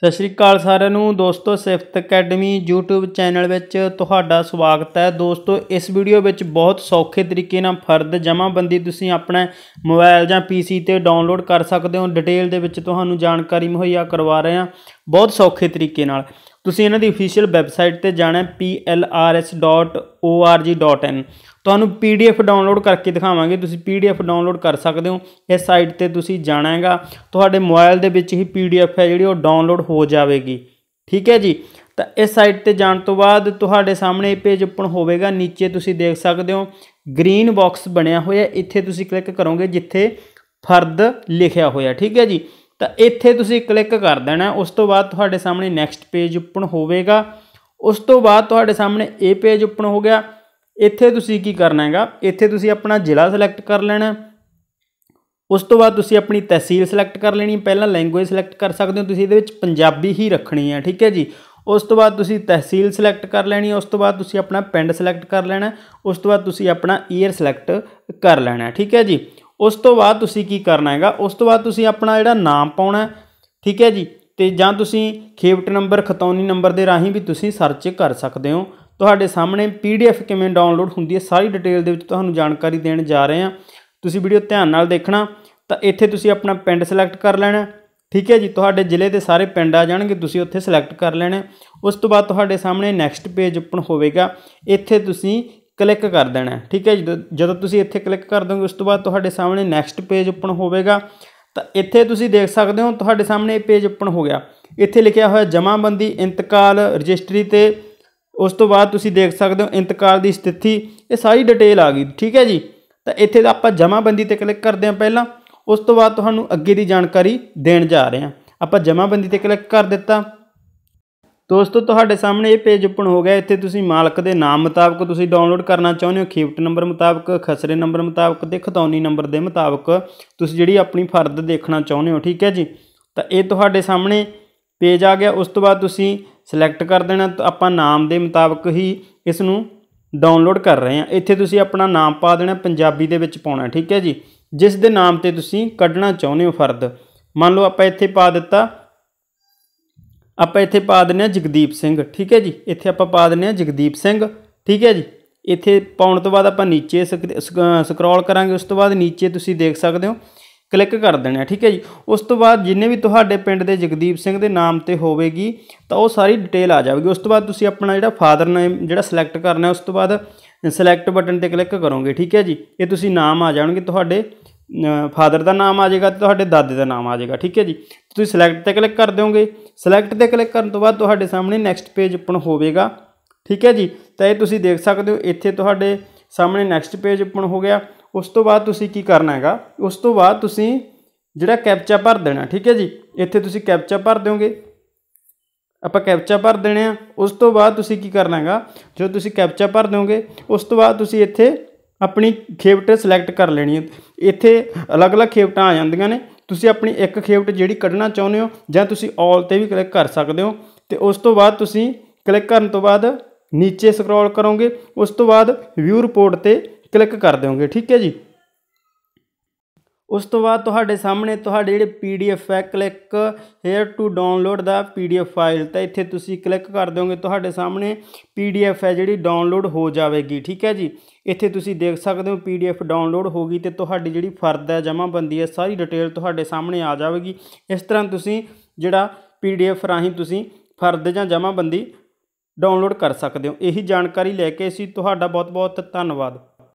ਸਤਿ ਸ਼੍ਰੀ ਅਕਾਲ ਸਾਰਿਆਂ ਨੂੰ ਦੋਸਤੋ ਸਿਫਤ ਅਕੈਡਮੀ YouTube ਚੈਨਲ ਵਿੱਚ ਤੁਹਾਡਾ ਸਵਾਗਤ ਹੈ ਦੋਸਤੋ ਇਸ ਵੀਡੀਓ ਵਿੱਚ ਬਹੁਤ ਸੌਖੇ ਤਰੀਕੇ ਨਾਲ ਫਰਦ ਜਮਾਬੰਦੀ ਤੁਸੀਂ ਆਪਣੇ ਮੋਬਾਈਲ ਜਾਂ PC ਤੇ ਡਾਊਨਲੋਡ ਕਰ ਸਕਦੇ ਹੋ ਡਿਟੇਲ ਦੇ ਵਿੱਚ ਤੁਹਾਨੂੰ ਜਾਣਕਾਰੀ ਮੁਹੱਈਆ ਕਰਵਾ ਰਹੇ ਹਾਂ ਬਹੁਤ ਸੌਖੇ ਤਰੀਕੇ ਨਾਲ ਤੁਸੀਂ ਇਹਨਾਂ ਦੀ ਅਫੀਸ਼ੀਅਲ ਵੈਬਸਾਈਟ ਤੇ ਜਾਣਾ plrs.org.in ਤੁਹਾਨੂੰ ਪੀਡੀਐਫ ਡਾਊਨਲੋਡ ਕਰਕੇ ਦਿਖਾਵਾਂਗੇ ਤੁਸੀਂ ਪੀਡੀਐਫ ਡਾਊਨਲੋਡ ਕਰ ਸਕਦੇ ਹੋ ਇਸ ਸਾਈਟ ਤੇ ਤੁਸੀਂ ਜਾਣਾ ਹੈਗਾ ਤੁਹਾਡੇ ਮੋਬਾਈਲ ਦੇ ਵਿੱਚ ਹੀ ਪੀਡੀਐਫ ਹੈ ਜਿਹੜੀ ਉਹ ਡਾਊਨਲੋਡ ਹੋ ਜਾਵੇਗੀ ਠੀਕ ਹੈ ਜੀ ਤਾਂ ਇਸ ਸਾਈਟ ਤੇ ਜਾਣ ਤੋਂ ਬਾਅਦ ਤੁਹਾਡੇ ਸਾਹਮਣੇ ਇਹ ਪੇਜ ਓਪਨ ਹੋਵੇਗਾ ਨੀਚੇ ਤੁਸੀਂ ਦੇਖ ਸਕਦੇ ਹੋ ਗ੍ਰੀਨ ਬਾਕਸ ਬਣਿਆ ਹੋਇਆ ਇੱਥੇ ਤੁਸੀਂ ਕਲਿੱਕ ਕਰੋਗੇ ਜਿੱਥੇ ਫਰਦ ਲਿਖਿਆ ਹੋਇਆ ਠੀਕ ਹੈ ਜੀ ਤਾਂ ਇੱਥੇ ਤੁਸੀਂ ਕਲਿੱਕ ਕਰ ਦੇਣਾ ਉਸ ਤੋਂ ਬਾਅਦ ਤੁਹਾਡੇ ਸਾਹਮਣੇ ਨੈਕਸਟ ਪੇਜ ਓਪਨ ਹੋਵੇਗਾ ਉਸ ਤੋਂ ਬਾਅਦ ਤੁਹਾਡੇ ਸਾਹਮਣੇ ਇਹ ਪੇਜ ਓਪਨ ਹੋ ਗਿਆ ਇੱਥੇ ਤੁਸੀਂ ਕੀ ਕਰਨਾ ਹੈਗਾ ਇੱਥੇ ਤੁਸੀਂ ਆਪਣਾ ਜ਼ਿਲ੍ਹਾ ਸਿਲੈਕਟ ਕਰ ਲੈਣਾ ਉਸ ਤੋਂ ਬਾਅਦ ਤੁਸੀਂ ਆਪਣੀ ਤਹਿਸੀਲ ਸਿਲੈਕਟ ਕਰ ਲੈਣੀ ਪਹਿਲਾਂ ਲੈਂਗੁਏਜ ਸਿਲੈਕਟ ਕਰ ਸਕਦੇ ਹੋ ਤੁਸੀਂ ਇਹਦੇ ਵਿੱਚ ਪੰਜਾਬੀ ਹੀ ਰੱਖਣੀ ਹੈ ਠੀਕ ਹੈ ਜੀ ਉਸ ਤੋਂ ਬਾਅਦ ਤੁਸੀਂ ਤਹਿਸੀਲ ਸਿਲੈਕਟ ਕਰ ਲੈਣੀ ਉਸ ਤੋਂ ਬਾਅਦ ਤੁਸੀਂ ਆਪਣਾ ਪਿੰਡ ਸਿਲੈਕਟ ਕਰ ਲੈਣਾ ਉਸ ਤੋਂ ਬਾਅਦ ਤੁਸੀਂ ਆਪਣਾ ਈਅਰ ਸਿਲੈਕਟ ਕਰ ਲੈਣਾ ਠੀਕ ਹੈ ਜੀ ਉਸ ਤੋਂ ਬਾਅਦ ਤੁਸੀਂ ਕੀ ਕਰਨਾ ਹੈਗਾ ਉਸ ਤੋਂ ਬਾਅਦ ਤੁਸੀਂ ਆਪਣਾ ਜਿਹੜਾ ਨਾਮ ਪਾਉਣਾ ਠੀਕ ਹੈ ਜੀ ਤੇ ਜਾਂ ਤੁਸੀਂ ਖੇਵਟ ਨੰਬਰ ਖਤੌਨੀ ਨੰਬਰ ਦੇ ਰਾਹੀਂ ਵੀ ਤੁਸੀਂ ਸਰਚ ਕਰ ਸਕਦੇ ਹੋ ਤੁਹਾਡੇ ਸਾਹਮਣੇ ਪੀਡੀਐਫ ਕਿਵੇਂ ਡਾਊਨਲੋਡ ਹੁੰਦੀ ਹੈ ਸਾਰੀ ਡਿਟੇਲ ਦੇ ਵਿੱਚ ਤੁਹਾਨੂੰ ਜਾਣਕਾਰੀ ਦੇਣ ਜਾ ਰਹੇ ਹਾਂ ਤੁਸੀਂ ਵੀਡੀਓ ਧਿਆਨ ਨਾਲ ਦੇਖਣਾ ਤਾਂ ਇੱਥੇ ਤੁਸੀਂ ਆਪਣਾ ਪਿੰਡ ਸਿਲੈਕਟ ਕਰ ਲੈਣਾ ਠੀਕ ਹੈ ਜੀ ਤੁਹਾਡੇ ਜ਼ਿਲ੍ਹੇ ਦੇ ਸਾਰੇ ਪਿੰਡ ਆ ਜਾਣਗੇ ਤੁਸੀਂ ਉੱਥੇ ਸਿਲੈਕਟ ਕਰ ਲੈਣਾ ਉਸ ਤੋਂ ਬਾਅਦ ਤੁਹਾਡੇ ਸਾਹਮਣੇ ਨੈਕਸਟ ਪੇਜ ਓਪਨ ਹੋਵੇਗਾ ਇੱਥੇ ਤੁਸੀਂ ਕਲਿੱਕ ਕਰ ਦੇਣਾ ਠੀਕ ਹੈ ਜਦੋਂ ਤੁਸੀਂ ਇੱਥੇ ਕਲਿੱਕ ਕਰ ਦੋਗੇ ਉਸ ਤੋਂ ਬਾਅਦ ਤੁਹਾਡੇ ਸਾਹਮਣੇ ਨੈਕਸਟ ਪੇਜ ਓਪਨ ਹੋਵੇਗਾ ਤਾਂ ਇੱਥੇ ਤੁਸੀਂ ਦੇਖ ਸਕਦੇ ਹੋ ਤੁਹਾਡੇ ਸਾਹਮਣੇ ਇਹ ਪੇਜ ਓਪਨ ਹੋ ਗਿਆ ਇੱਥੇ ਲਿਖਿਆ ਹੋਇਆ ਜਮਾਬੰਦੀ ਇੰਤਕਾਲ ਰਜਿਸਟਰੀ ਤੇ ਉਸ ਤੋਂ ਬਾਅਦ ਤੁਸੀਂ ਦੇਖ ਸਕਦੇ ਹੋ ਇੰਤਕਾਲ ਦੀ ਸਥਿਤੀ ਇਹ ਸਾਰੀ ਡਿਟੇਲ ਆ ਗਈ ਠੀਕ ਹੈ ਜੀ ਤਾਂ ਇੱਥੇ ਦਾ ਆਪਾਂ ਜਮਾਬੰਦੀ ਤੇ ਕਲਿੱਕ ਕਰਦੇ ਹਾਂ ਪਹਿਲਾਂ ਉਸ ਤੋਂ ਬਾਅਦ ਤੁਹਾਨੂੰ ਅੱਗੇ ਦੀ ਜਾਣਕਾਰੀ ਦੇਣ ਜਾ ਰਹੇ ਹਾਂ ਆਪਾਂ ਜਮਾਬੰਦੀ ਤੇ ਕਲਿੱਕ ਕਰ ਦਿੱਤਾ ਦੋਸਤੋ ਤੁਹਾਡੇ ਸਾਹਮਣੇ ਇਹ ਪੇਜ ਓਪਨ ਹੋ ਗਿਆ ਇੱਥੇ ਤੁਸੀਂ ਮਾਲਕ ਦੇ ਨਾਮ ਮੁਤਾਬਕ ਤੁਸੀਂ ਡਾਊਨਲੋਡ ਕਰਨਾ ਚਾਹੁੰਦੇ ਹੋ ਖੇਪਟ ਨੰਬਰ ਮੁਤਾਬਕ ਖਸਰੇ ਨੰਬਰ ਮੁਤਾਬਕ ਤੇ ਖਤੌਨੀ ਨੰਬਰ ਦੇ ਮੁਤਾਬਕ ਤੁਸੀਂ ਜਿਹੜੀ ਆਪਣੀ ਫਰਦ ਦੇਖਣਾ ਚਾਹੁੰਦੇ ਹੋ ਠੀਕ ਹੈ ਜੀ ਤਾਂ ਇਹ ਤੁਹਾਡੇ ਸਾਹਮਣੇ ਪੇਜ ਆ ਗਿਆ ਉਸ ਤੋਂ ਬਾਅਦ ਤੁਸੀਂ ਸਿਲੈਕਟ ਕਰ ਦੇਣਾ ਤਾਂ ਆਪਾਂ ਨਾਮ ਦੇ ਮੁਤਾਬਕ ਹੀ ਇਸ ਨੂੰ ਡਾਊਨਲੋਡ ਕਰ ਰਹੇ ਹਾਂ ਇੱਥੇ ਤੁਸੀਂ ਆਪਣਾ ਨਾਮ ਪਾ ਦੇਣਾ ਪੰਜਾਬੀ ਦੇ ਵਿੱਚ ਪਾਉਣਾ ਠੀਕ ਹੈ ਜੀ ਜਿਸ ਦੇ ਨਾਮ ਤੇ ਤੁਸੀਂ ਕੱਢਣਾ ਚਾਹੁੰਦੇ ਹੋ ਫਰਦ ਮੰਨ ਲਓ ਆਪਾਂ ਇੱਥੇ ਪਾ ਦਿੱਤਾ ਆਪਾਂ ਇੱਥੇ ਪਾ ਦਿੰਨੇ ਆ ਜਗਦੀਪ ਸਿੰਘ ਠੀਕ ਹੈ ਜੀ ਇੱਥੇ ਆਪਾਂ ਪਾ ਦਿੰਨੇ ਆ ਜਗਦੀਪ ਸਿੰਘ ਠੀਕ ਹੈ ਜੀ ਇੱਥੇ ਪਾਉਣ ਤੋਂ ਬਾਅਦ ਆਪਾਂ ਨੀਚੇ ਸਕਰੋਲ ਕਰਾਂਗੇ ਉਸ ਤੋਂ ਬਾਅਦ ਨੀਚੇ ਤੁਸੀਂ ਦੇਖ ਸਕਦੇ ਹੋ ਕਲਿੱਕ ਕਰ ਦੇਣਾ ਠੀਕ ਹੈ ਜੀ ਉਸ ਤੋਂ ਬਾਅਦ ਜਿੰਨੇ ਵੀ ਤੁਹਾਡੇ ਪਿੰਡ ਦੇ ਜਗਦੀਪ ਸਿੰਘ ਦੇ ਨਾਮ ਤੇ ਹੋਵੇਗੀ ਤਾਂ ਉਹ ਸਾਰੀ ਡਿਟੇਲ ਆ ਜਾਵੇਗੀ ਉਸ ਤੋਂ ਬਾਅਦ ਤੁਸੀਂ ਆਪਣਾ ਜਿਹੜਾ ਫਾਦਰ ਨੇਮ ਜਿਹੜਾ ਸਿਲੈਕਟ ਕਰਨਾ ਉਸ ਤੋਂ ਬਾਅਦ ਸਿਲੈਕਟ ਬਟਨ ਤੇ ਕਲਿੱਕ ਕਰੋਗੇ ਠੀਕ ਹੈ ਜੀ ਇਹ ਤੁਸੀਂ ਨਾਮ ਆ ਜਾਣਗੇ ਤੁਹਾਡੇ ਫਾਦਰ ਦਾ ਨਾਮ ਆ ਜਾਏਗਾ ਤੇ ਤੁਹਾਡੇ ਦਾਦੇ ਦਾ ਨਾਮ ਆ ਜਾਏਗਾ ਠੀਕ ਹੈ ਜੀ ਤੁਸੀਂ ਸਿਲੈਕਟ ਤੇ ਕਲਿੱਕ ਕਰ ਦਿਓਗੇ ਸਿਲੈਕਟ ਤੇ ਕਲਿੱਕ ਕਰਨ ਤੋਂ ਬਾਅਦ ਤੁਹਾਡੇ ਸਾਹਮਣੇ ਨੈਕਸਟ ਪੇਜ ਓਪਨ ਹੋਵੇਗਾ ਠੀਕ ਹੈ ਜੀ ਤਾਂ ਇਹ ਤੁਸੀਂ ਦੇਖ ਸਕਦੇ ਹੋ ਇੱਥੇ ਤੁਹਾਡੇ ਸਾਹਮਣੇ ਨੈਕਸਟ ਪੇਜ ਓਪਨ ਹੋ ਗਿਆ ਉਸ ਤੋਂ ਬਾਅਦ ਤੁਸੀਂ ਕੀ ਕਰਨਾ ਹੈਗਾ ਉਸ ਤੋਂ ਬਾਅਦ ਤੁਸੀਂ ਜਿਹੜਾ ਕੈਪਚਾ ਭਰ ਦੇਣਾ ਠੀਕ ਹੈ ਜੀ ਇੱਥੇ ਤੁਸੀਂ ਕੈਪਚਾ ਭਰ ਦਿਓਗੇ ਆਪਾਂ ਕੈਪਚਾ ਭਰ ਦੇਣੇ ਆ ਉਸ ਤੋਂ ਬਾਅਦ ਤੁਸੀਂ ਕੀ ਕਰਨਾ ਹੈਗਾ ਜੋ ਤੁਸੀਂ ਕੈਪਚਾ ਭਰ ਦਿਓਗੇ ਉਸ ਤੋਂ ਬਾਅਦ ਤੁਸੀਂ ਇੱਥੇ ਆਪਣੀ ਖੇਵਟ ਸਿਲੈਕਟ ਕਰ ਲੈਣੀ ਹੈ ਇੱਥੇ ਅਲੱਗ-ਅਲੱਗ ਖੇਵਟਾਂ ਆ ਜਾਂਦੀਆਂ ਨੇ ਤੁਸੀਂ ਆਪਣੀ ਇੱਕ ਖੇਵਟ ਜਿਹੜੀ ਕੱਢਣਾ ਚਾਹੁੰਦੇ ਹੋ ਜਾਂ ਤੁਸੀਂ ਆਲ ਤੇ ਵੀ ਕਲਿੱਕ ਕਰ ਸਕਦੇ ਹੋ ਤੇ ਉਸ ਤੋਂ ਬਾਅਦ ਤੁਸੀਂ ਕਲਿੱਕ ਕਰਨ ਤੋਂ ਬਾਅਦ ਨੀਚੇ ਸਕਰੋਲ ਕਰੋਗੇ ਉਸ ਤੋਂ ਬਾਅਦ ਵਿਊ ਰਿਪੋਰਟ ਤੇ ਕਲਿੱਕ ਕਰ ਦਿਓਗੇ ਠੀਕ ਹੈ ਜੀ ਉਸ ਤੋਂ ਬਾਅਦ ਤੁਹਾਡੇ ਸਾਹਮਣੇ ਤੁਹਾਡੇ ਜਿਹੜੇ ਪੀਡੀਐਫ ਹੈ click here to download the PDF file ਤਾਂ ਇੱਥੇ ਤੁਸੀਂ ਕਲਿੱਕ ਕਰ ਦਿਓਗੇ ਤੁਹਾਡੇ ਸਾਹਮਣੇ ਪੀਡੀਐਫ ਹੈ ਜਿਹੜੀ ਡਾਊਨਲੋਡ ਹੋ ਜਾਵੇਗੀ ਠੀਕ ਹੈ ਜੀ ਇੱਥੇ ਤੁਸੀਂ ਦੇਖ ਸਕਦੇ ਹੋ ਪੀਡੀਐਫ ਡਾਊਨਲੋਡ ਹੋ ਗਈ ਤੇ ਤੁਹਾਡੀ ਜਿਹੜੀ ਫਰਦ ਹੈ ਬੰਦੀ ਹੈ ਸਾਰੀ ਡਿਟੇਲ ਤੁਹਾਡੇ ਸਾਹਮਣੇ ਆ ਜਾਵੇਗੀ ਇਸ ਤਰ੍ਹਾਂ ਤੁਸੀਂ ਜਿਹੜਾ ਪੀਡੀਐਫ ਰਾਹੀਂ ਤੁਸੀਂ ਫਰਦ ਜਾਂ ਬੰਦੀ ਡਾਊਨਲੋਡ ਕਰ ਸਕਦੇ ਹੋ ਇਹੀ ਜਾਣਕਾਰੀ ਲੈ ਕੇ ਅਸੀਂ ਤੁਹਾਡਾ ਬਹੁਤ ਬਹੁਤ ਧੰਨਵਾਦ